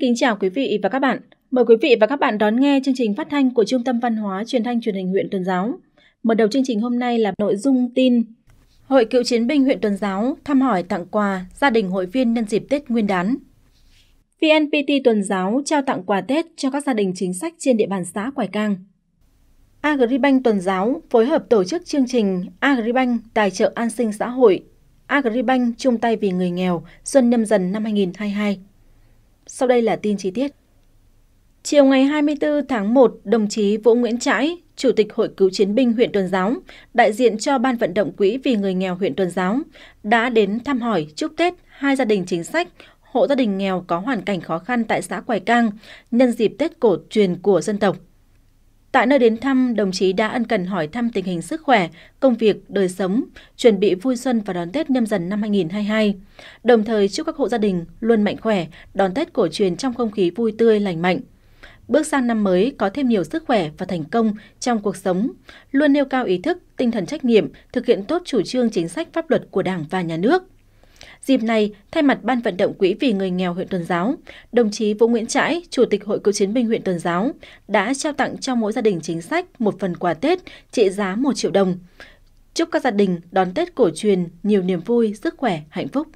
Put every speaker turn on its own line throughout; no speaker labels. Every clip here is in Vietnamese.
kính chào quý vị và các bạn. Mời quý vị và các bạn đón nghe chương trình phát thanh của Trung tâm Văn hóa Truyền thanh Truyền hình huyện Tuần Giáo. Mở đầu chương trình hôm nay là nội dung tin Hội cựu chiến binh huyện Tuần Giáo thăm hỏi tặng quà gia đình hội viên nhân dịp Tết Nguyên đán. VNPT Tuần Giáo trao tặng quà Tết cho các gia đình chính sách trên địa bàn xã Quài Cang. Agribank Tuần Giáo phối hợp tổ chức chương trình Agribank Tài trợ An sinh xã hội, Agribank chung tay vì người nghèo xuân nhâm dần năm 2022 sau đây là tin chi tiết. Chiều ngày 24 tháng 1, đồng chí Vũ Nguyễn Trãi, Chủ tịch Hội Cứu Chiến binh huyện Tuần Giáo, đại diện cho Ban vận động Quỹ vì người nghèo huyện Tuần Giáo, đã đến thăm hỏi chúc Tết hai gia đình chính sách, hộ gia đình nghèo có hoàn cảnh khó khăn tại xã Quài Cang, nhân dịp Tết cổ truyền của dân tộc. Tại nơi đến thăm, đồng chí đã ân cần hỏi thăm tình hình sức khỏe, công việc, đời sống, chuẩn bị vui xuân và đón Tết nhâm dần năm 2022. Đồng thời chúc các hộ gia đình luôn mạnh khỏe, đón Tết cổ truyền trong không khí vui tươi, lành mạnh. Bước sang năm mới có thêm nhiều sức khỏe và thành công trong cuộc sống, luôn nêu cao ý thức, tinh thần trách nhiệm, thực hiện tốt chủ trương chính sách pháp luật của Đảng và Nhà nước, Dịp này, thay mặt Ban vận động Quỹ vì người nghèo huyện Tuần Giáo, đồng chí Vũ Nguyễn Trãi, Chủ tịch Hội Cựu chiến binh huyện Tuần Giáo, đã trao tặng cho mỗi gia đình chính sách một phần quà Tết trị giá 1 triệu đồng. Chúc các gia đình đón Tết cổ truyền nhiều niềm vui, sức khỏe, hạnh phúc.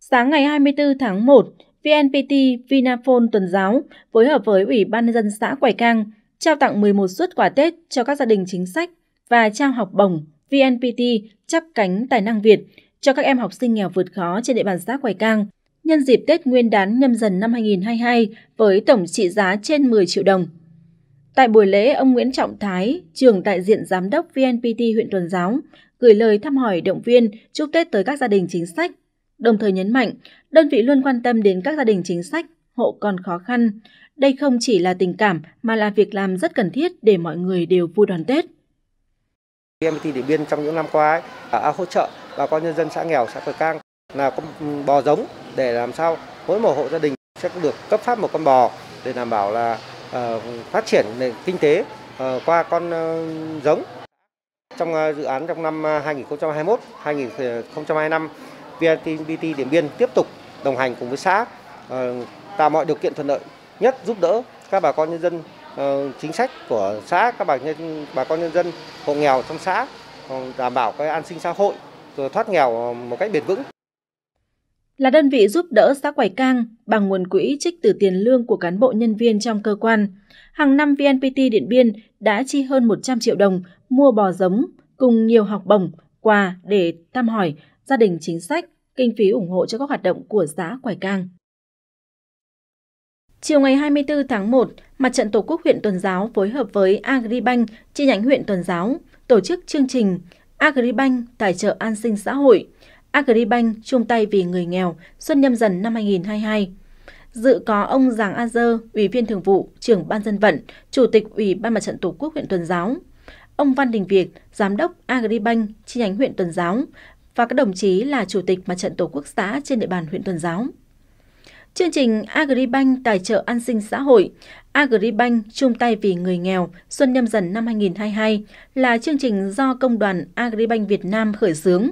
Sáng ngày 24 tháng 1, VNPT Vinaphone Tuần Giáo phối hợp với Ủy ban nhân dân xã Quải Cang trao tặng 11 suất quà Tết cho các gia đình chính sách và trao học bổng VNPT chắp cánh tài năng Việt cho các em học sinh nghèo vượt khó trên địa bàn xã Quài Cang nhân dịp Tết Nguyên đán nhâm dần năm 2022 với tổng trị giá trên 10 triệu đồng. Tại buổi lễ, ông Nguyễn Trọng Thái, trưởng đại diện giám đốc VNPT huyện Tuần Giáo, gửi lời thăm hỏi động viên chúc Tết tới các gia đình chính sách, đồng thời nhấn mạnh đơn vị luôn quan tâm đến các gia đình chính sách, hộ còn khó khăn. Đây không chỉ là tình cảm mà là việc làm rất cần thiết để mọi người đều vui đón Tết. VMPT Điện Biên trong những năm qua ấy, đã à, à, hỗ trợ bà con nhân dân xã nghèo, xã Cờ Cang là con ừ, bò giống để làm sao mỗi một hộ gia đình sẽ được cấp phát một con bò để đảm bảo là uh, phát triển nền kinh tế uh, qua con uh, giống. Trong uh, dự án trong năm 2021, 2025, VNPT Điện Biên tiếp tục đồng hành cùng với xã uh, tạo mọi điều kiện thuận lợi nhất giúp đỡ các bà con nhân dân Ờ, chính sách của xã các bà nhân bà con nhân dân hộ nghèo trong xã ờ, đảm bảo cái an sinh xã hội rồi thoát nghèo ờ, một cách bền vững. Là đơn vị giúp đỡ xã Quải Cang bằng nguồn quỹ trích từ tiền lương của cán bộ nhân viên trong cơ quan, hàng năm VNPT Điện Biên đã chi hơn 100 triệu đồng mua bò giống cùng nhiều học bổng, quà để thăm hỏi gia đình chính sách, kinh phí ủng hộ cho các hoạt động của xã Quải Cang. Chiều ngày 24 tháng 1, Mặt trận Tổ quốc huyện Tuần Giáo phối hợp với Agribank chi nhánh huyện Tuần Giáo tổ chức chương trình Agribank tài trợ an sinh xã hội, Agribank chung tay vì người nghèo xuân nhâm dần năm 2022. Dự có ông Giàng A Dơ, Ủy viên Thường vụ, trưởng Ban dân vận, Chủ tịch Ủy ban Mặt trận Tổ quốc huyện Tuần Giáo, ông Văn Đình Việt, Giám đốc Agribank chi nhánh huyện Tuần Giáo và các đồng chí là Chủ tịch Mặt trận Tổ quốc xã trên địa bàn huyện Tuần Giáo. Chương trình Agribank tài trợ an sinh xã hội, Agribank chung tay vì người nghèo xuân nhâm dần năm 2022 là chương trình do Công đoàn Agribank Việt Nam khởi xướng.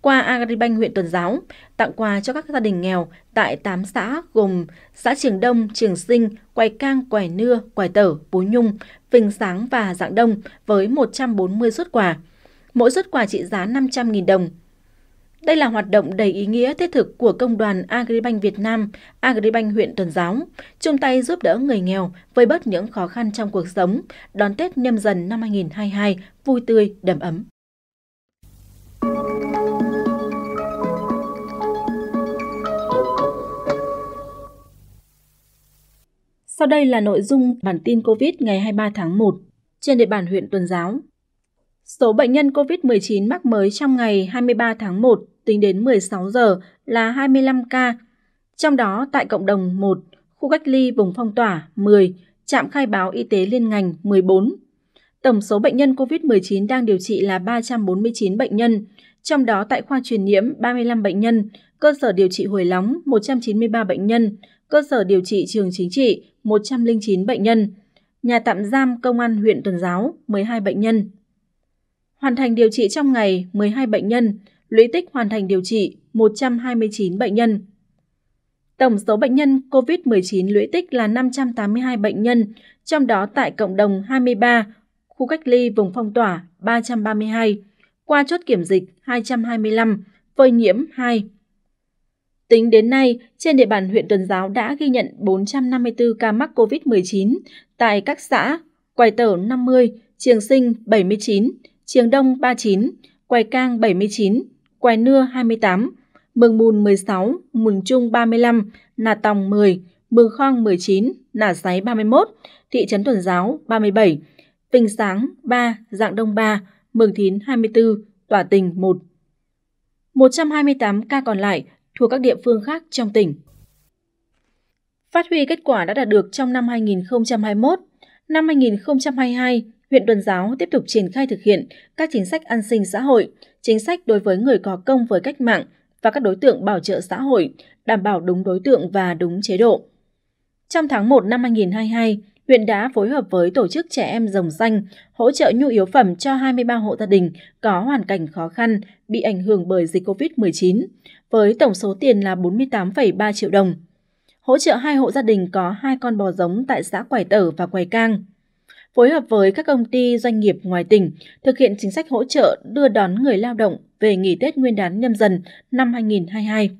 Qua Agribank huyện Tuần Giáo, tặng quà cho các gia đình nghèo tại 8 xã gồm xã Trường Đông, Trường Sinh, Quài Cang, Quài Nưa, Quài Tở, Bú Nhung, Vinh Sáng và Dạng Đông với 140 xuất quà. Mỗi xuất quà trị giá 500.000 đồng – đây là hoạt động đầy ý nghĩa thiết thực của Công đoàn Agribank Việt Nam, Agribank huyện Tuần Giáo, chung tay giúp đỡ người nghèo vơi bớt những khó khăn trong cuộc sống, đón Tết nhâm dần năm 2022 vui tươi, đầm ấm. Sau đây là nội dung bản tin COVID ngày 23 tháng 1 trên địa bàn huyện Tuần Giáo. Số bệnh nhân COVID-19 mắc mới trong ngày 23 tháng 1 tính đến 16 giờ là 25 ca, trong đó tại cộng đồng 1, khu cách ly vùng phong tỏa 10, trạm khai báo y tế liên ngành 14. Tổng số bệnh nhân COVID-19 đang điều trị là 349 bệnh nhân, trong đó tại khoa truyền nhiễm 35 bệnh nhân, cơ sở điều trị hồi nóng 193 bệnh nhân, cơ sở điều trị trường chính trị 109 bệnh nhân, nhà tạm giam công an huyện Tuần Giáo 12 bệnh nhân. Hoàn thành điều trị trong ngày 12 bệnh nhân, lũy tích hoàn thành điều trị 129 bệnh nhân. Tổng số bệnh nhân COVID-19 lũy tích là 582 bệnh nhân, trong đó tại cộng đồng 23, khu cách ly vùng phong tỏa 332, qua chốt kiểm dịch 225, phơi nhiễm 2. Tính đến nay, trên địa bàn huyện Tuần Giáo đã ghi nhận 454 ca mắc COVID-19 tại các xã Quài Tở 50, Triềng Sinh 79, Triềng Đông 39, Quài Cang 79, Quài Nưa 28, Mường Mùn 16, Mường Trung 35, Nà Tòng 10, Mường Khoang 19, Nà Giấy 31, Thị trấn Tuần Giáo 37, Vinh Sáng 3, Dạng Đông 3, Mường Thín 24, Tỏa Tình 1. 128 ca còn lại thuộc các địa phương khác trong tỉnh. Phát huy kết quả đã đạt được trong năm 2021, năm 2022, huyện Tuần Giáo tiếp tục triển khai thực hiện các chính sách an sinh xã hội – chính sách đối với người có công với cách mạng và các đối tượng bảo trợ xã hội, đảm bảo đúng đối tượng và đúng chế độ. Trong tháng 1 năm 2022, huyện đã phối hợp với tổ chức trẻ em rồng xanh hỗ trợ nhu yếu phẩm cho 23 hộ gia đình có hoàn cảnh khó khăn bị ảnh hưởng bởi dịch COVID-19 với tổng số tiền là 48,3 triệu đồng. Hỗ trợ hai hộ gia đình có hai con bò giống tại xã Quải Tở và Quải Cang phối hợp với các công ty doanh nghiệp ngoài tỉnh thực hiện chính sách hỗ trợ đưa đón người lao động về nghỉ Tết Nguyên đán nhâm dần năm 2022.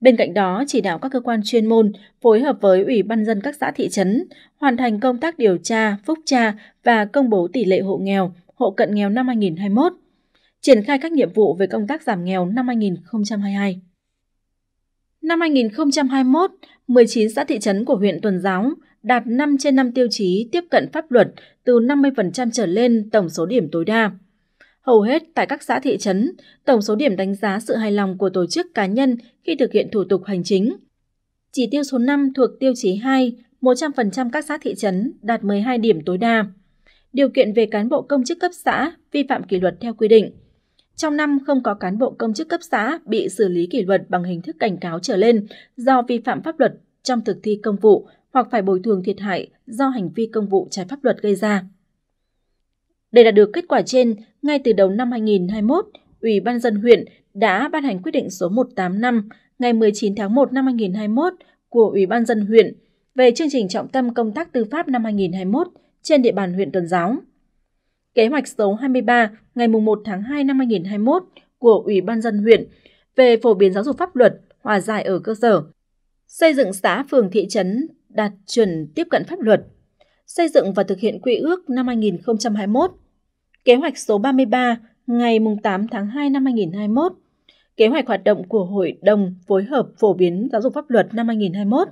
Bên cạnh đó, chỉ đạo các cơ quan chuyên môn phối hợp với Ủy ban dân các xã thị trấn hoàn thành công tác điều tra, phúc tra và công bố tỷ lệ hộ nghèo, hộ cận nghèo năm 2021, triển khai các nhiệm vụ về công tác giảm nghèo năm 2022. Năm 2021, 19 xã thị trấn của huyện Tuần Giáo đạt 5 trên 5 tiêu chí tiếp cận pháp luật từ 50% trở lên tổng số điểm tối đa. Hầu hết tại các xã thị trấn, tổng số điểm đánh giá sự hài lòng của tổ chức cá nhân khi thực hiện thủ tục hành chính. Chỉ tiêu số 5 thuộc tiêu chí 2, 100% các xã thị trấn đạt 12 điểm tối đa. Điều kiện về cán bộ công chức cấp xã vi phạm kỷ luật theo quy định. Trong năm không có cán bộ công chức cấp xã bị xử lý kỷ luật bằng hình thức cảnh cáo trở lên do vi phạm pháp luật trong thực thi công vụ hoặc phải bồi thường thiệt hại do hành vi công vụ trái pháp luật gây ra. Để đạt được kết quả trên, ngay từ đầu năm 2021, Ủy ban dân huyện đã ban hành quyết định số 185 ngày 19 tháng 1 năm 2021 của Ủy ban dân huyện về chương trình trọng tâm công tác tư pháp năm 2021 trên địa bàn huyện Tuần Giáo. Kế hoạch số 23 ngày 1 tháng 2 năm 2021 của Ủy ban dân huyện về phổ biến giáo dục pháp luật, hòa giải ở cơ sở, xây dựng xã phường thị trấn đạt chuẩn tiếp cận pháp luật, xây dựng và thực hiện quy ước năm 2021, kế hoạch số 33 ngày 8 tháng 2 năm 2021, kế hoạch hoạt động của Hội đồng phối hợp phổ biến giáo dục pháp luật năm 2021,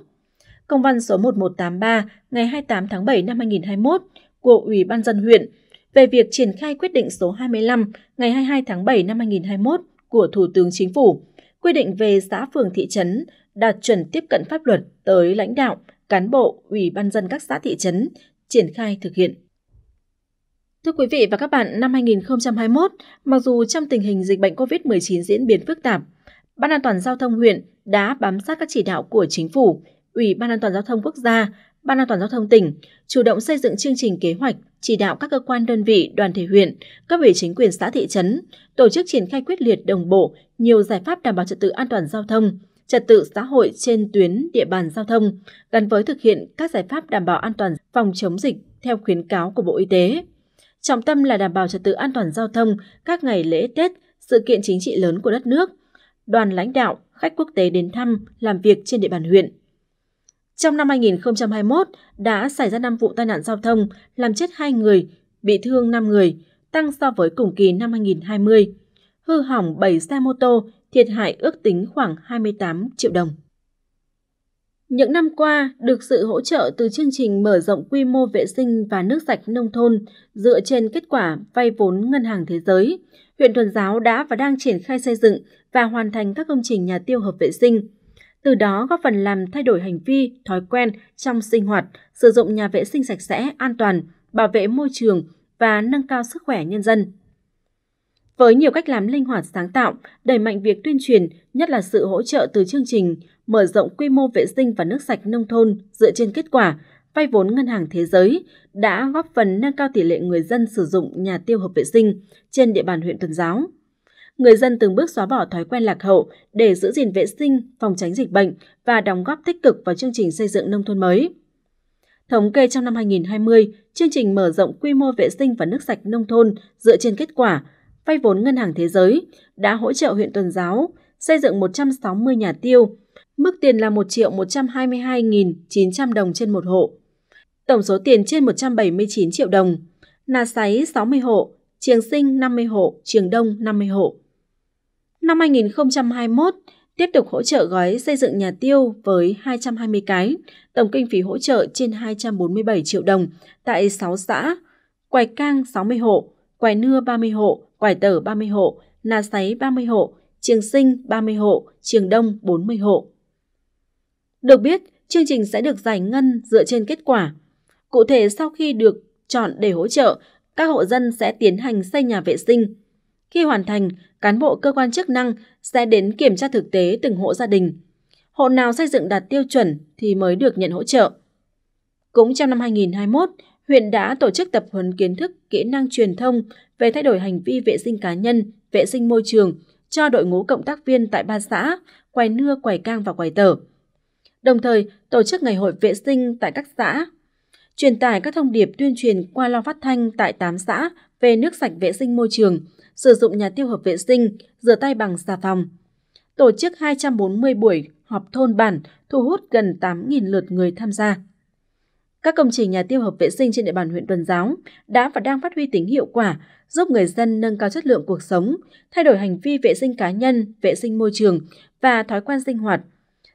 công văn số 1183 ngày 28 tháng 7 năm 2021 của Ủy ban dân huyện về việc triển khai quyết định số 25 ngày 22 tháng 7 năm 2021 của Thủ tướng Chính phủ quy định về xã phường thị trấn đạt chuẩn tiếp cận pháp luật tới lãnh đạo, cán bộ, ủy ban dân các xã thị trấn triển khai thực hiện. Thưa quý vị và các bạn, năm 2021, mặc dù trong tình hình dịch bệnh COVID-19 diễn biến phức tạp, Ban an toàn giao thông huyện đã bám sát các chỉ đạo của chính phủ, Ủy ban an toàn giao thông quốc gia, Ban an toàn giao thông tỉnh chủ động xây dựng chương trình kế hoạch, chỉ đạo các cơ quan đơn vị, đoàn thể huyện, các ủy chính quyền xã thị trấn tổ chức triển khai quyết liệt đồng bộ nhiều giải pháp đảm bảo trật tự an toàn giao thông, trật tự xã hội trên tuyến địa bàn giao thông gắn với thực hiện các giải pháp đảm bảo an toàn phòng chống dịch theo khuyến cáo của Bộ Y tế. Trọng tâm là đảm bảo trật tự an toàn giao thông các ngày lễ Tết, sự kiện chính trị lớn của đất nước, đoàn lãnh đạo, khách quốc tế đến thăm, làm việc trên địa bàn huyện. Trong năm 2021 đã xảy ra 5 vụ tai nạn giao thông, làm chết 2 người, bị thương 5 người, tăng so với cùng kỳ năm 2020. Hư hỏng 7 xe mô tô, thiệt hại ước tính khoảng 28 triệu đồng. Những năm qua, được sự hỗ trợ từ chương trình mở rộng quy mô vệ sinh và nước sạch nông thôn dựa trên kết quả vay vốn Ngân hàng Thế giới, huyện Tuần Giáo đã và đang triển khai xây dựng và hoàn thành các công trình nhà tiêu hợp vệ sinh. Từ đó góp phần làm thay đổi hành vi, thói quen trong sinh hoạt, sử dụng nhà vệ sinh sạch sẽ, an toàn, bảo vệ môi trường và nâng cao sức khỏe nhân dân. Với nhiều cách làm linh hoạt sáng tạo, đẩy mạnh việc tuyên truyền, nhất là sự hỗ trợ từ chương trình mở rộng quy mô vệ sinh và nước sạch nông thôn dựa trên kết quả vay vốn ngân hàng thế giới đã góp phần nâng cao tỷ lệ người dân sử dụng nhà tiêu hợp vệ sinh trên địa bàn huyện Tuần Giáo. Người dân từng bước xóa bỏ thói quen lạc hậu để giữ gìn vệ sinh, phòng tránh dịch bệnh và đóng góp tích cực vào chương trình xây dựng nông thôn mới. Thống kê trong năm 2020, chương trình mở rộng quy mô vệ sinh và nước sạch nông thôn dựa trên kết quả vay vốn Ngân hàng Thế giới đã hỗ trợ huyện Tuần Giáo xây dựng 160 nhà tiêu, mức tiền là 1 triệu 122.900 đồng trên một hộ. Tổng số tiền trên 179 triệu đồng, Nà Sáy 60 hộ, Triềng Sinh 50 hộ, trường Đông 50 hộ. Năm 2021, tiếp tục hỗ trợ gói xây dựng nhà tiêu với 220 cái, tổng kinh phí hỗ trợ trên 247 triệu đồng tại 6 xã, Quài Cang 60 hộ, Quải Nưa 30 hộ, Quải Tở 30 hộ, Na Sáy 30 hộ, Trường Sinh 30 hộ, Trường Đông 40 hộ. Được biết, chương trình sẽ được giải ngân dựa trên kết quả. Cụ thể sau khi được chọn để hỗ trợ, các hộ dân sẽ tiến hành xây nhà vệ sinh. Khi hoàn thành, cán bộ cơ quan chức năng sẽ đến kiểm tra thực tế từng hộ gia đình. Hộ nào xây dựng đạt tiêu chuẩn thì mới được nhận hỗ trợ. Cũng trong năm 2021, huyện đã tổ chức tập huấn kiến thức, kỹ năng truyền thông về thay đổi hành vi vệ sinh cá nhân, vệ sinh môi trường cho đội ngũ cộng tác viên tại ba xã Quài Nưa, Quài Cang và Quài Tở. Đồng thời, tổ chức ngày hội vệ sinh tại các xã, truyền tải các thông điệp tuyên truyền qua loa phát thanh tại 8 xã về nước sạch vệ sinh môi trường, sử dụng nhà tiêu hợp vệ sinh, rửa tay bằng xà phòng. Tổ chức 240 buổi họp thôn bản thu hút gần 8.000 lượt người tham gia. Các công trình nhà tiêu hợp vệ sinh trên địa bàn huyện Tuần Giáo đã và đang phát huy tính hiệu quả, giúp người dân nâng cao chất lượng cuộc sống, thay đổi hành vi vệ sinh cá nhân, vệ sinh môi trường và thói quen sinh hoạt,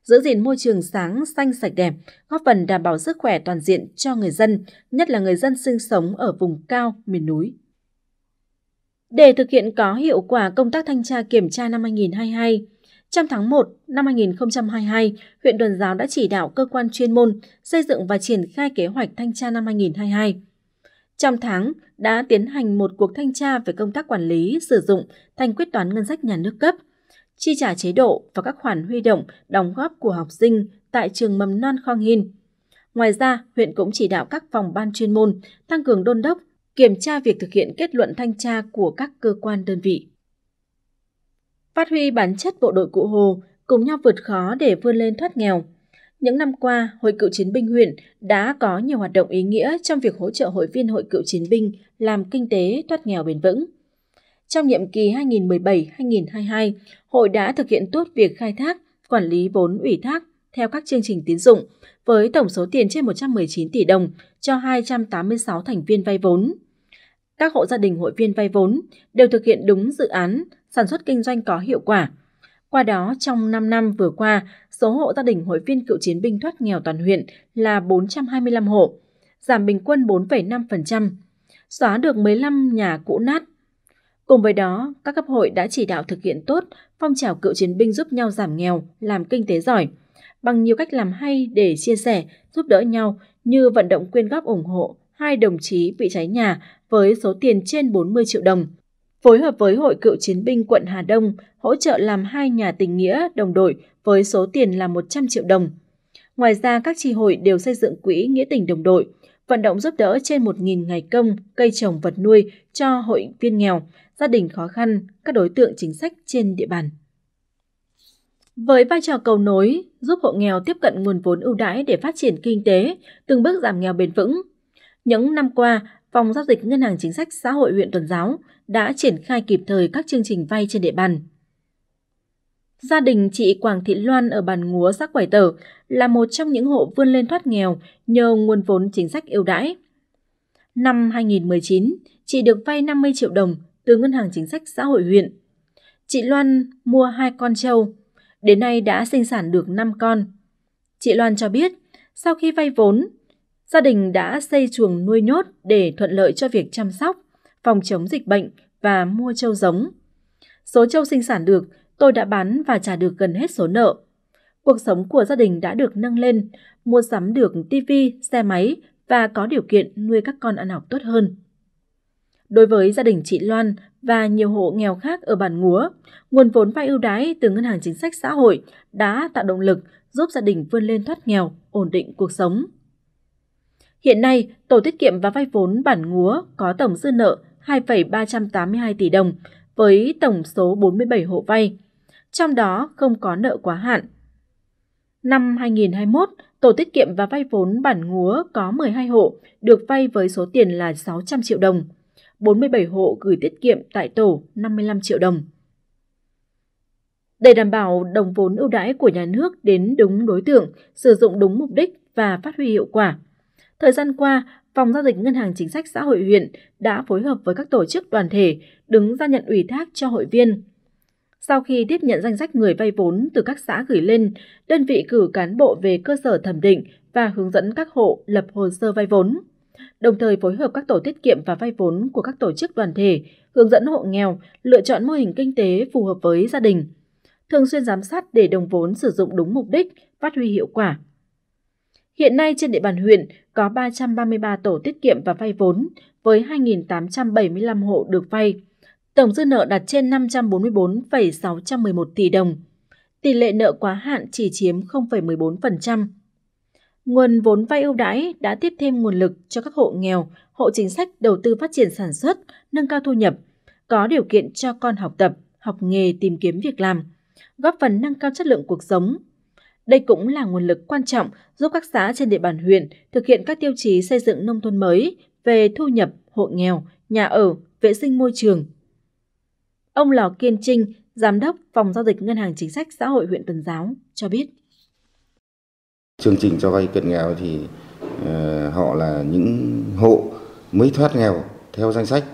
giữ gìn môi trường sáng, xanh, sạch đẹp, góp phần đảm bảo sức khỏe toàn diện cho người dân, nhất là người dân sinh sống ở vùng cao, miền núi. Để thực hiện có hiệu quả công tác thanh tra kiểm tra năm 2022, trong tháng 1 năm 2022, huyện Tuần Giáo đã chỉ đạo cơ quan chuyên môn xây dựng và triển khai kế hoạch thanh tra năm 2022. Trong tháng, đã tiến hành một cuộc thanh tra về công tác quản lý, sử dụng, thanh quyết toán ngân sách nhà nước cấp, chi trả chế độ và các khoản huy động, đóng góp của học sinh tại trường mầm non Khong Hin. Ngoài ra, huyện cũng chỉ đạo các phòng ban chuyên môn tăng cường đôn đốc, kiểm tra việc thực hiện kết luận thanh tra của các cơ quan đơn vị phát huy bản chất bộ đội cụ Hồ, cùng nhau vượt khó để vươn lên thoát nghèo. Những năm qua, Hội cựu chiến binh huyện đã có nhiều hoạt động ý nghĩa trong việc hỗ trợ hội viên Hội cựu chiến binh làm kinh tế thoát nghèo bền vững. Trong nhiệm kỳ 2017-2022, hội đã thực hiện tốt việc khai thác, quản lý vốn ủy thác theo các chương trình tín dụng với tổng số tiền trên 119 tỷ đồng cho 286 thành viên vay vốn. Các hộ gia đình hội viên vay vốn đều thực hiện đúng dự án sản xuất kinh doanh có hiệu quả. Qua đó, trong 5 năm vừa qua, số hộ gia đình hội viên cựu chiến binh thoát nghèo toàn huyện là 425 hộ, giảm bình quân 4,5%, xóa được 15 nhà cũ nát. Cùng với đó, các cấp hội đã chỉ đạo thực hiện tốt phong trào cựu chiến binh giúp nhau giảm nghèo, làm kinh tế giỏi, bằng nhiều cách làm hay để chia sẻ, giúp đỡ nhau như vận động quyên góp ủng hộ hai đồng chí bị cháy nhà với số tiền trên 40 triệu đồng phối hợp với Hội Cựu Chiến binh quận Hà Đông hỗ trợ làm hai nhà tình nghĩa đồng đội với số tiền là 100 triệu đồng. Ngoài ra, các tri hội đều xây dựng quỹ nghĩa tình đồng đội, vận động giúp đỡ trên 1.000 ngày công, cây trồng vật nuôi cho hội viên nghèo, gia đình khó khăn, các đối tượng chính sách trên địa bàn. Với vai trò cầu nối, giúp hộ nghèo tiếp cận nguồn vốn ưu đãi để phát triển kinh tế, từng bước giảm nghèo bền vững. Những năm qua, Phòng giao dịch Ngân hàng Chính sách Xã hội huyện Tuần Giáo đã triển khai kịp thời các chương trình vay trên địa bàn. Gia đình chị Quảng Thị Loan ở bản Ngúa, xã Quải Tở là một trong những hộ vươn lên thoát nghèo nhờ nguồn vốn chính sách ưu đãi. Năm 2019, chị được vay 50 triệu đồng từ Ngân hàng Chính sách Xã hội huyện. Chị Loan mua hai con trâu, đến nay đã sinh sản được 5 con. Chị Loan cho biết, sau khi vay vốn, gia đình đã xây chuồng nuôi nhốt để thuận lợi cho việc chăm sóc, phòng chống dịch bệnh và mua trâu giống. Số trâu sinh sản được, tôi đã bán và trả được gần hết số nợ. Cuộc sống của gia đình đã được nâng lên, mua sắm được tivi, xe máy và có điều kiện nuôi các con ăn học tốt hơn. Đối với gia đình chị Loan và nhiều hộ nghèo khác ở bản Ngúa, nguồn vốn vay ưu đãi từ Ngân hàng Chính sách Xã hội đã tạo động lực giúp gia đình vươn lên thoát nghèo, ổn định cuộc sống. Hiện nay, Tổ tiết kiệm và vay vốn bản ngúa có tổng dư nợ 2,382 tỷ đồng với tổng số 47 hộ vay, trong đó không có nợ quá hạn. Năm 2021, Tổ tiết kiệm và vay vốn bản ngúa có 12 hộ được vay với số tiền là 600 triệu đồng, 47 hộ gửi tiết kiệm tại tổ 55 triệu đồng. Để đảm bảo đồng vốn ưu đãi của nhà nước đến đúng đối tượng, sử dụng đúng mục đích và phát huy hiệu quả, Thời gian qua, Phòng Giao dịch Ngân hàng Chính sách Xã hội huyện đã phối hợp với các tổ chức đoàn thể đứng ra nhận ủy thác cho hội viên. Sau khi tiếp nhận danh sách người vay vốn từ các xã gửi lên, đơn vị cử cán bộ về cơ sở thẩm định và hướng dẫn các hộ lập hồ sơ vay vốn. Đồng thời phối hợp các tổ tiết kiệm và vay vốn của các tổ chức đoàn thể, hướng dẫn hộ nghèo lựa chọn mô hình kinh tế phù hợp với gia đình. Thường xuyên giám sát để đồng vốn sử dụng đúng mục đích, phát huy hiệu quả. Hiện nay trên địa bàn huyện có 333 tổ tiết kiệm và vay vốn với 2.875 hộ được vay. Tổng dư nợ đạt trên 544,611 tỷ đồng. Tỷ lệ nợ quá hạn chỉ chiếm 0,14%. Nguồn vốn vay ưu đãi đã tiếp thêm nguồn lực cho các hộ nghèo, hộ chính sách đầu tư phát triển sản xuất, nâng cao thu nhập, có điều kiện cho con học tập, học nghề tìm kiếm việc làm, góp phần nâng cao chất lượng cuộc sống, đây cũng là nguồn lực quan trọng giúp các xã trên địa bàn huyện thực hiện các tiêu chí xây dựng nông thôn mới về thu nhập, hộ nghèo, nhà ở, vệ sinh môi trường. Ông Lò Kiên Trinh, Giám đốc Phòng Giao dịch Ngân hàng Chính sách Xã hội huyện Tuần Giáo cho biết. Chương trình cho vay cận nghèo thì uh, họ là những hộ mới thoát nghèo theo danh sách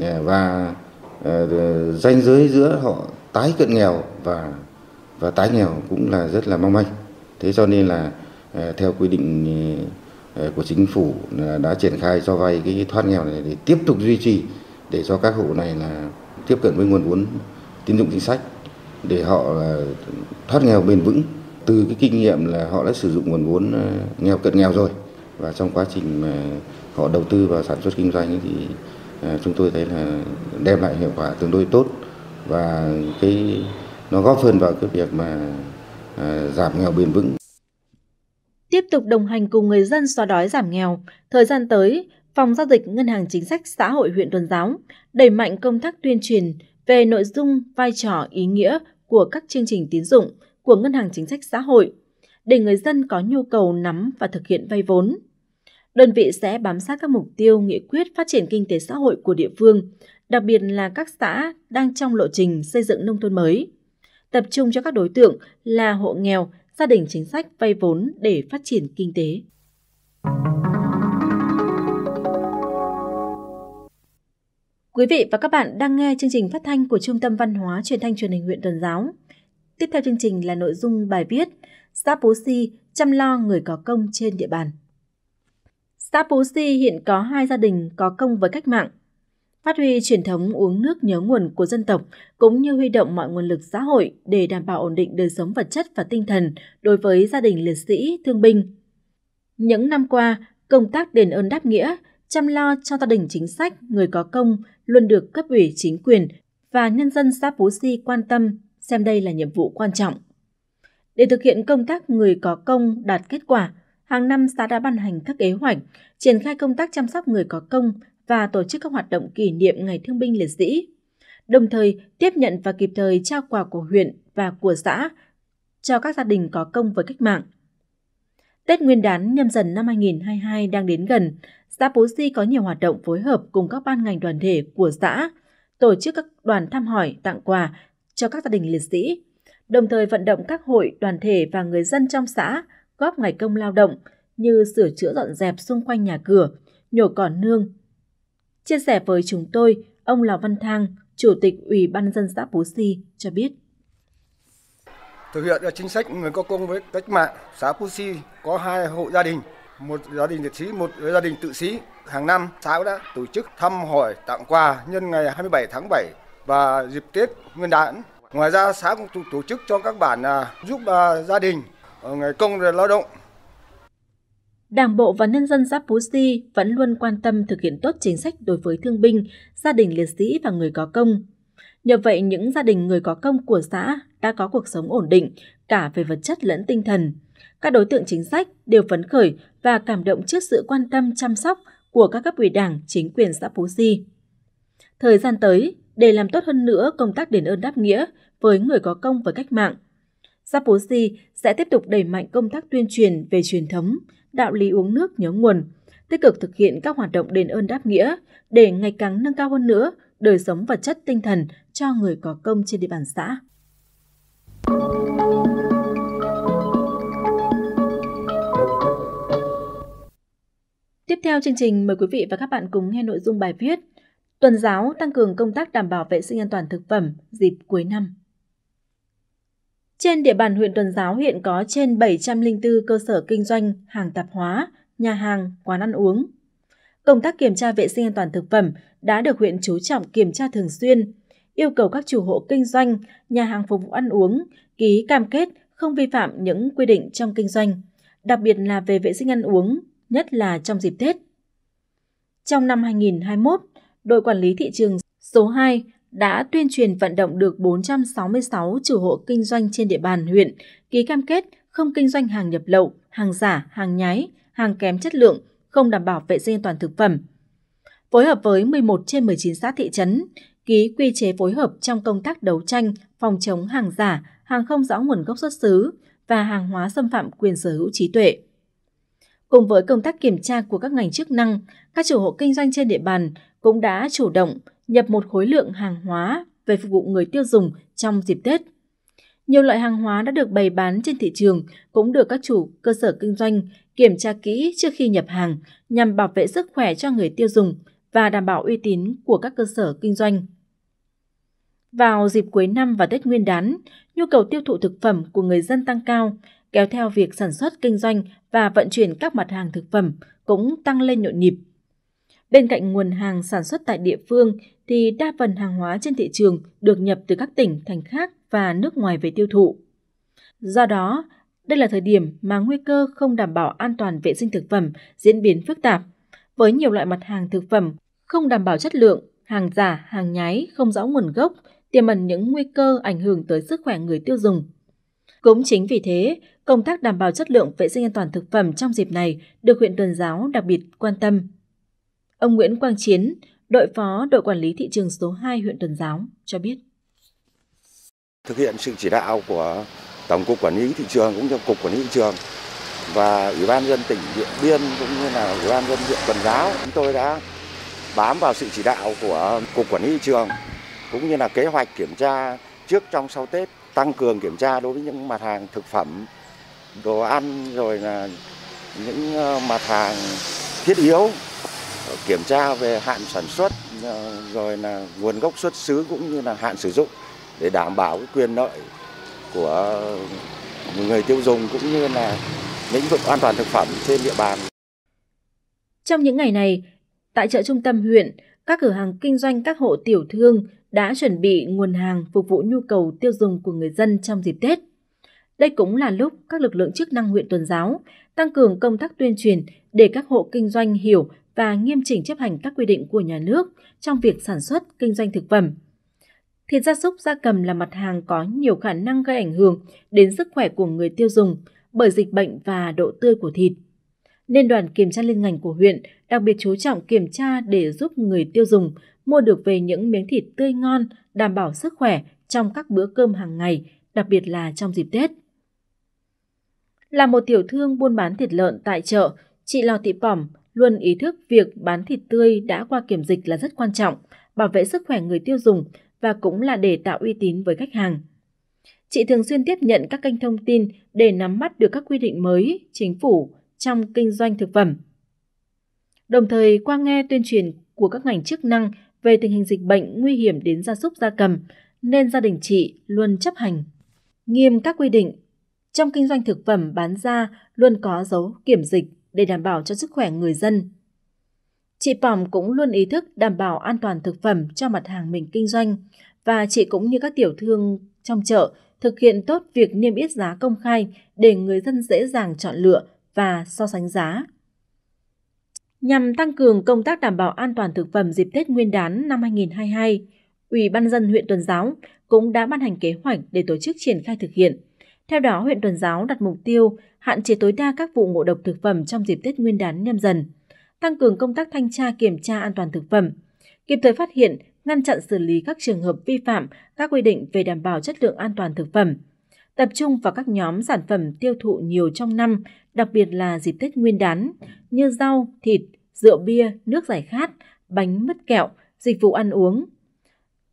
ờ, và uh, ờ, ranh giới giữa họ tái cận nghèo và và tái nghèo cũng là rất là mong manh. Thế cho nên là ờ, theo quy định ờ, của chính phủ đã triển khai cho vay cái thoát nghèo này để tiếp tục duy trì để cho các hộ này là tiếp cận với nguồn vốn tín dụng chính sách để họ thoát nghèo bền vững từ cái kinh nghiệm là họ đã sử dụng nguồn vốn ờ, nghèo cận nghèo rồi và trong quá trình mà họ đầu tư vào sản xuất kinh doanh thì chúng tôi thấy là đem lại hiệu quả tương đối tốt và cái nó góp phần vào cái việc mà à, giảm nghèo bền vững. Tiếp tục đồng hành cùng người dân xóa đói giảm nghèo, thời gian tới, Phòng Giao dịch Ngân hàng Chính sách Xã hội huyện Tuần Giáo đẩy mạnh công tác tuyên truyền về nội dung, vai trò, ý nghĩa của các chương trình tín dụng của Ngân hàng Chính sách Xã hội để người dân có nhu cầu nắm và thực hiện vay vốn. Đơn vị sẽ bám sát các mục tiêu nghị quyết phát triển kinh tế xã hội của địa phương, đặc biệt là các xã đang trong lộ trình xây dựng nông thôn mới tập trung cho các đối tượng là hộ nghèo, gia đình chính sách vay vốn để phát triển kinh tế. Quý vị và các bạn đang nghe chương trình phát thanh của Trung tâm Văn hóa Truyền thanh Truyền hình huyện Tuần Giáo. Tiếp theo chương trình là nội dung bài viết Xã Pú Si chăm lo người có công trên địa bàn. Xã Pú Si hiện có hai gia đình có công với cách mạng phát huy truyền thống uống nước nhớ nguồn của dân tộc cũng như huy động mọi nguồn lực xã hội để đảm bảo ổn định đời sống vật chất và tinh thần đối với gia đình liệt sĩ, thương binh. Những năm qua, công tác đền ơn đáp nghĩa, chăm lo cho gia đình chính sách, người có công luôn được cấp ủy chính quyền và nhân dân xã Phú Si quan tâm, xem đây là nhiệm vụ quan trọng. Để thực hiện công tác người có công đạt kết quả, hàng năm xã đã ban hành các kế hoạch triển khai công tác chăm sóc người có công và tổ chức các hoạt động kỷ niệm Ngày Thương binh Liệt sĩ. Đồng thời, tiếp nhận và kịp thời trao quà của huyện và của xã cho các gia đình có công với cách mạng. Tết Nguyên đán nhâm dần năm 2022 đang đến gần, xã Pú Di có nhiều hoạt động phối hợp cùng các ban ngành đoàn thể của xã, tổ chức các đoàn thăm hỏi, tặng quà cho các gia đình liệt sĩ, đồng thời vận động các hội, đoàn thể và người dân trong xã góp ngày công lao động như sửa chữa dọn dẹp xung quanh nhà cửa, nhổ cỏ nương, Chia sẻ với chúng tôi, ông Lào Văn Thang, Chủ tịch Ủy ban dân xã Phú Si cho biết. Thực hiện chính sách người có công với cách mạng, xã Phú Si có hai hộ gia đình, một gia đình liệt sĩ, một gia đình tự sĩ. Hàng năm, xã đã tổ chức thăm hỏi, tặng quà nhân ngày 27 tháng 7 và dịp Tết Nguyên đán. Ngoài ra, xã cũng tổ chức cho các bản à, giúp à, gia đình ờ, người công lao động Đảng bộ và nhân dân Phú Zaporizhzhia vẫn luôn quan tâm thực hiện tốt chính sách đối với thương binh, gia đình liệt sĩ và người có công. Nhờ vậy, những gia đình người có công của xã đã có cuộc sống ổn định, cả về vật chất lẫn tinh thần. Các đối tượng chính sách đều phấn khởi và cảm động trước sự quan tâm chăm sóc của các cấp ủy đảng, chính quyền xã Phú Di. Thời gian tới, để làm tốt hơn nữa công tác đền ơn đáp nghĩa với người có công với cách mạng – Zaposi sẽ tiếp tục đẩy mạnh công tác tuyên truyền về truyền thống, đạo lý uống nước nhớ nguồn, tích cực thực hiện các hoạt động đền ơn đáp nghĩa để ngày càng nâng cao hơn nữa đời sống vật chất tinh thần cho người có công trên địa bàn xã. Tiếp theo chương trình mời quý vị và các bạn cùng nghe nội dung bài viết Tuần giáo tăng cường công tác đảm bảo vệ sinh an toàn thực phẩm dịp cuối năm. Trên địa bàn huyện Tuần Giáo hiện có trên 704 cơ sở kinh doanh, hàng tạp hóa, nhà hàng, quán ăn uống. Công tác kiểm tra vệ sinh an toàn thực phẩm đã được huyện chú trọng kiểm tra thường xuyên, yêu cầu các chủ hộ kinh doanh, nhà hàng phục vụ ăn uống ký cam kết không vi phạm những quy định trong kinh doanh, đặc biệt là về vệ sinh ăn uống, nhất là trong dịp Tết. Trong năm 2021, đội quản lý thị trường số 2 đã tuyên truyền vận động được 466 chủ hộ kinh doanh trên địa bàn huyện ký cam kết không kinh doanh hàng nhập lậu, hàng giả, hàng nhái, hàng kém chất lượng, không đảm bảo vệ sinh an toàn thực phẩm. Phối hợp với 11 trên 19 xã thị trấn, ký quy chế phối hợp trong công tác đấu tranh phòng chống hàng giả, hàng không rõ nguồn gốc xuất xứ và hàng hóa xâm phạm quyền sở hữu trí tuệ. Cùng với công tác kiểm tra của các ngành chức năng, các chủ hộ kinh doanh trên địa bàn cũng đã chủ động nhập một khối lượng hàng hóa về phục vụ người tiêu dùng trong dịp Tết. Nhiều loại hàng hóa đã được bày bán trên thị trường cũng được các chủ cơ sở kinh doanh kiểm tra kỹ trước khi nhập hàng nhằm bảo vệ sức khỏe cho người tiêu dùng và đảm bảo uy tín của các cơ sở kinh doanh. Vào dịp cuối năm và Tết Nguyên đán, nhu cầu tiêu thụ thực phẩm của người dân tăng cao, kéo theo việc sản xuất kinh doanh và vận chuyển các mặt hàng thực phẩm cũng tăng lên nhộn nhịp. Bên cạnh nguồn hàng sản xuất tại địa phương thì đa phần hàng hóa trên thị trường được nhập từ các tỉnh, thành khác và nước ngoài về tiêu thụ. Do đó, đây là thời điểm mà nguy cơ không đảm bảo an toàn vệ sinh thực phẩm diễn biến phức tạp, với nhiều loại mặt hàng thực phẩm không đảm bảo chất lượng, hàng giả, hàng nhái không rõ nguồn gốc, tiềm ẩn những nguy cơ ảnh hưởng tới sức khỏe người tiêu dùng. Cũng chính vì thế, công tác đảm bảo chất lượng vệ sinh an toàn thực phẩm trong dịp này được huyện Tuần Giáo đặc biệt quan tâm. Ông Nguyễn Quang Chiến, đội phó đội quản lý thị trường số 2 huyện Tuần Giáo cho biết. Thực hiện sự chỉ đạo của Tổng cục Quản lý thị trường cũng như Cục Quản lý thị trường và Ủy ban dân tỉnh Điện Biên cũng như là Ủy ban dân huyện Tuần Giáo, chúng tôi đã bám vào sự chỉ đạo của Cục Quản lý thị trường cũng như là kế hoạch kiểm tra trước trong sau Tết tăng cường kiểm tra đối với những mặt hàng thực phẩm, đồ ăn rồi là những ờ, mặt hàng thiết yếu kiểm tra về hạn sản xuất ờ, rồi là nguồn gốc xuất xứ cũng như là hạn sử dụng để đảm bảo cái quyền lợi của người tiêu dùng cũng như là lĩnh vực an toàn thực phẩm trên địa bàn. Trong những ngày này, tại chợ trung tâm huyện, các cửa hàng kinh doanh các hộ tiểu thương đã chuẩn bị nguồn hàng phục vụ nhu cầu tiêu dùng của người dân trong dịp Tết. Đây cũng là lúc các lực lượng chức năng huyện Tuần Giáo tăng cường công tác tuyên truyền để các hộ kinh doanh hiểu và nghiêm chỉnh chấp hành các quy định của nhà nước trong việc sản xuất, kinh doanh thực phẩm. Thịt gia súc gia cầm là mặt hàng có nhiều khả năng gây ảnh hưởng đến sức khỏe của người tiêu dùng bởi dịch bệnh và độ tươi của thịt. Nên đoàn kiểm tra liên ngành của huyện đặc biệt chú trọng kiểm tra để giúp người tiêu dùng mua được về những miếng thịt tươi ngon, đảm bảo sức khỏe trong các bữa cơm hàng ngày, đặc biệt là trong dịp Tết. Là một tiểu thương buôn bán thịt lợn tại chợ, chị Lò Thị Pỏm luôn ý thức việc bán thịt tươi đã qua kiểm dịch là rất quan trọng, bảo vệ sức khỏe người tiêu dùng và cũng là để tạo uy tín với khách hàng. Chị thường xuyên tiếp nhận các kênh thông tin để nắm bắt được các quy định mới chính phủ trong kinh doanh thực phẩm. Đồng thời qua nghe tuyên truyền của các ngành chức năng về tình hình dịch bệnh nguy hiểm đến gia súc gia cầm nên gia đình chị luôn chấp hành nghiêm các quy định trong kinh doanh thực phẩm bán ra luôn có dấu kiểm dịch để đảm bảo cho sức khỏe người dân. Chị Pỏng cũng luôn ý thức đảm bảo an toàn thực phẩm cho mặt hàng mình kinh doanh và chị cũng như các tiểu thương trong chợ thực hiện tốt việc niêm yết giá công khai để người dân dễ dàng chọn lựa và so sánh giá. Nhằm tăng cường công tác đảm bảo an toàn thực phẩm dịp Tết Nguyên đán năm 2022, Ủy ban dân huyện Tuần Giáo cũng đã ban hành kế hoạch để tổ chức triển khai thực hiện – theo đó, huyện Tuần Giáo đặt mục tiêu hạn chế tối đa các vụ ngộ độc thực phẩm trong dịp Tết Nguyên đán nhâm dần, tăng cường công tác thanh tra kiểm tra an toàn thực phẩm, kịp thời phát hiện, ngăn chặn xử lý các trường hợp vi phạm các quy định về đảm bảo chất lượng an toàn thực phẩm, tập trung vào các nhóm sản phẩm tiêu thụ nhiều trong năm, đặc biệt là dịp Tết Nguyên đán như rau, thịt, rượu bia, nước giải khát, bánh mứt kẹo, dịch vụ ăn uống.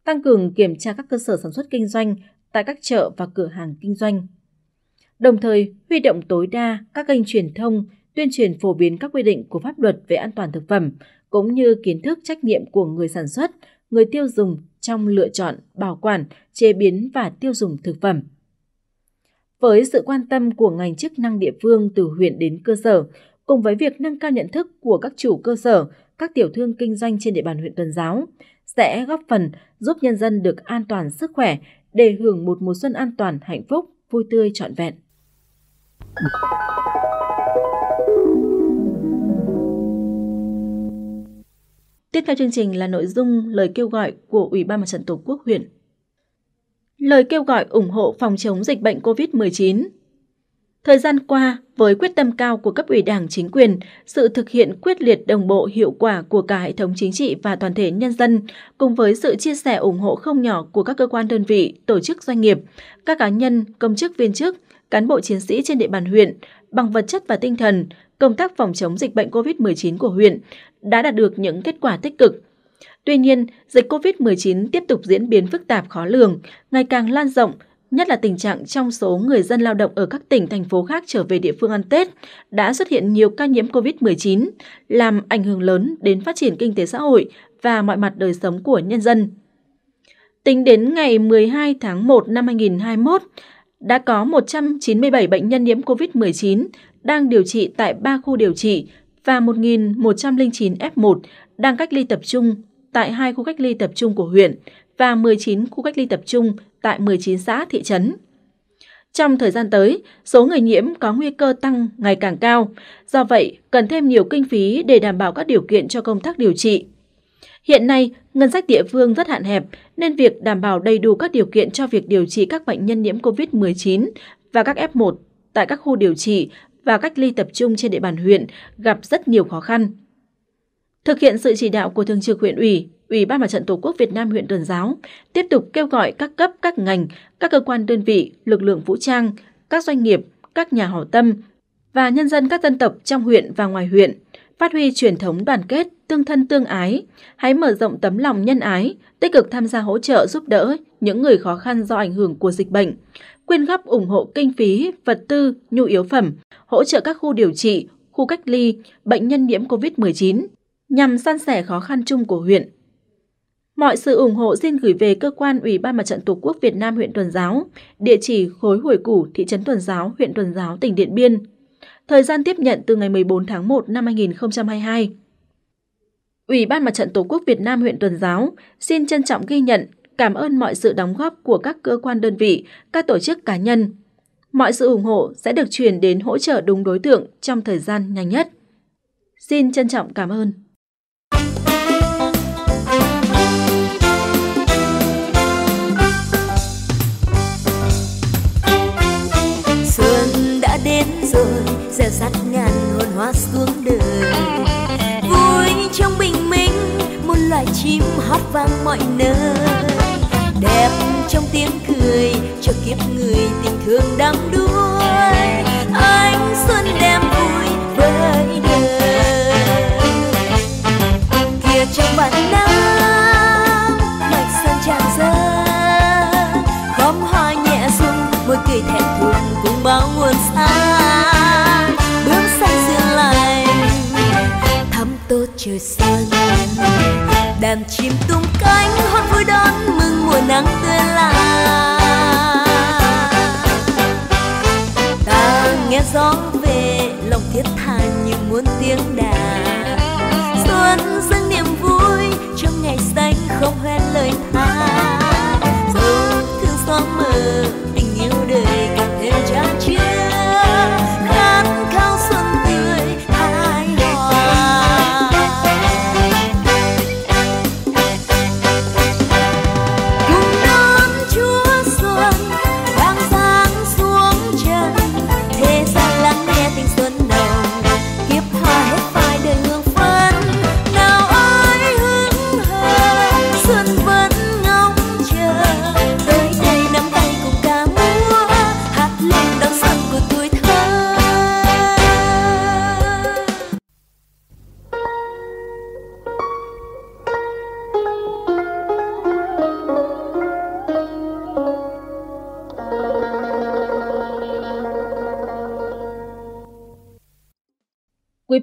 Tăng cường kiểm tra các cơ sở sản xuất kinh doanh tại các chợ và cửa hàng kinh doanh đồng thời huy động tối đa các kênh truyền thông tuyên truyền phổ biến các quy định của pháp luật về an toàn thực phẩm cũng như kiến thức trách nhiệm của người sản xuất, người tiêu dùng trong lựa chọn, bảo quản, chế biến và tiêu dùng thực phẩm. Với sự quan tâm của ngành chức năng địa phương từ huyện đến cơ sở, cùng với việc nâng cao nhận thức của các chủ cơ sở, các tiểu thương kinh doanh trên địa bàn huyện Tuần Giáo, sẽ góp phần giúp nhân dân được an toàn sức khỏe để hưởng một mùa xuân an toàn, hạnh phúc, vui tươi trọn vẹn. Tiếp theo chương trình là nội dung lời kêu gọi của Ủy ban Mặt trận Tổ quốc huyện. Lời kêu gọi ủng hộ phòng chống dịch bệnh COVID-19 Thời gian qua, với quyết tâm cao của cấp ủy đảng chính quyền, sự thực hiện quyết liệt đồng bộ hiệu quả của cả hệ thống chính trị và toàn thể nhân dân, cùng với sự chia sẻ ủng hộ không nhỏ của các cơ quan đơn vị, tổ chức doanh nghiệp, các cá nhân, công chức viên chức, cán bộ chiến sĩ trên địa bàn huyện bằng vật chất và tinh thần, công tác phòng chống dịch bệnh COVID-19 của huyện đã đạt được những kết quả tích cực. Tuy nhiên, dịch COVID-19 tiếp tục diễn biến phức tạp khó lường, ngày càng lan rộng, nhất là tình trạng trong số người dân lao động ở các tỉnh, thành phố khác trở về địa phương ăn Tết, đã xuất hiện nhiều ca nhiễm COVID-19, làm ảnh hưởng lớn đến phát triển kinh tế xã hội và mọi mặt đời sống của nhân dân. Tính đến ngày 12 tháng 1 năm 2021, đã có 197 bệnh nhân nhiễm COVID-19 đang điều trị tại 3 khu điều trị và 1.109 F1 đang cách ly tập trung tại 2 khu cách ly tập trung của huyện và 19 khu cách ly tập trung tại 19 xã thị trấn. Trong thời gian tới, số người nhiễm có nguy cơ tăng ngày càng cao, do vậy cần thêm nhiều kinh phí để đảm bảo các điều kiện cho công tác điều trị. Hiện nay, ngân sách địa phương rất hạn hẹp nên việc đảm bảo đầy đủ các điều kiện cho việc điều trị các bệnh nhân nhiễm COVID-19 và các F1 tại các khu điều trị và cách ly tập trung trên địa bàn huyện gặp rất nhiều khó khăn. Thực hiện sự chỉ đạo của Thường trực huyện ủy, Ủy ban Mặt trận Tổ quốc Việt Nam huyện Tuần Giáo tiếp tục kêu gọi các cấp, các ngành, các cơ quan đơn vị, lực lượng vũ trang, các doanh nghiệp, các nhà hảo tâm và nhân dân các dân tộc trong huyện và ngoài huyện phát huy truyền thống đoàn kết, tương thân tương ái, hãy mở rộng tấm lòng nhân ái, tích cực tham gia hỗ trợ giúp đỡ những người khó khăn do ảnh hưởng của dịch bệnh, quyên góp ủng hộ kinh phí, vật tư, nhu yếu phẩm, hỗ trợ các khu điều trị, khu cách ly, bệnh nhân nhiễm COVID-19 nhằm san sẻ khó khăn chung của huyện. Mọi sự ủng hộ xin gửi về cơ quan Ủy ban Mặt trận Tổ quốc Việt Nam huyện Tuần Giáo, địa chỉ khối Hồi Củ, thị trấn Tuần Giáo, huyện Tuần Giáo, tỉnh Điện Biên, thời gian tiếp nhận từ ngày 14 tháng 1 năm 2022. Ủy ban Mặt trận Tổ quốc Việt Nam huyện Tuần Giáo xin trân trọng ghi nhận, cảm ơn mọi sự đóng góp của các cơ quan đơn vị, các tổ chức cá nhân. Mọi sự ủng hộ sẽ được chuyển đến hỗ trợ đúng đối tượng trong thời gian nhanh nhất. Xin trân trọng cảm ơn.
gieo sắt ngàn hồn hoa xuống đời vui trong bình minh một loài chim hót vang mọi nơi đẹp trong tiếng cười cho kiếp người tình thương đắm đuối anh xuân đem vui với đời kia trong bản năng chim tung cánh hót vui đón mừng mùa nắng tươi lành.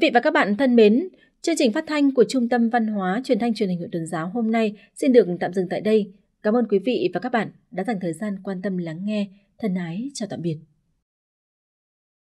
vị và các bạn thân mến, chương trình phát thanh của Trung tâm Văn hóa Truyền thanh Truyền hình Huyện Tuần Giáo hôm nay xin được tạm dừng tại đây. Cảm ơn quý vị và các bạn đã dành thời gian quan tâm lắng nghe. Thân ái, chào tạm biệt.